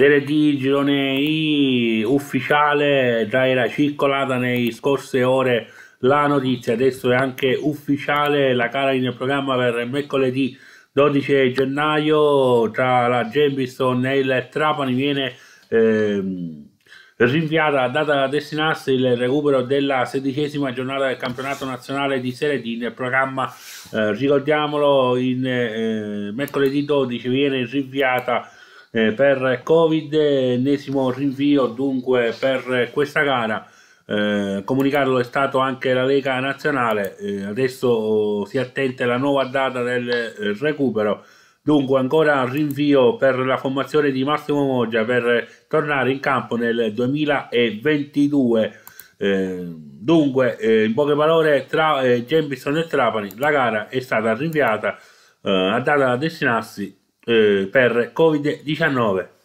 Serie D girone I ufficiale, già era circolata nelle scorse ore la notizia, adesso è anche ufficiale la gara in programma per mercoledì 12 gennaio tra la Jamison e il Trapani viene ehm, rinviata a data da destinarsi il recupero della sedicesima giornata del campionato nazionale di Serie D in programma, eh, ricordiamolo, in eh, mercoledì 12 viene rinviata eh, per Covid, ennesimo rinvio dunque per questa gara. Eh, comunicarlo è stato anche la Lega Nazionale, eh, adesso si attende la nuova data del eh, recupero. Dunque ancora rinvio per la formazione di Massimo Moggia per tornare in campo nel 2022. Eh, dunque, eh, in poche parole, tra eh, Jambison e Trapani la gara è stata rinviata eh, a data da destinarsi eh, per Covid-19.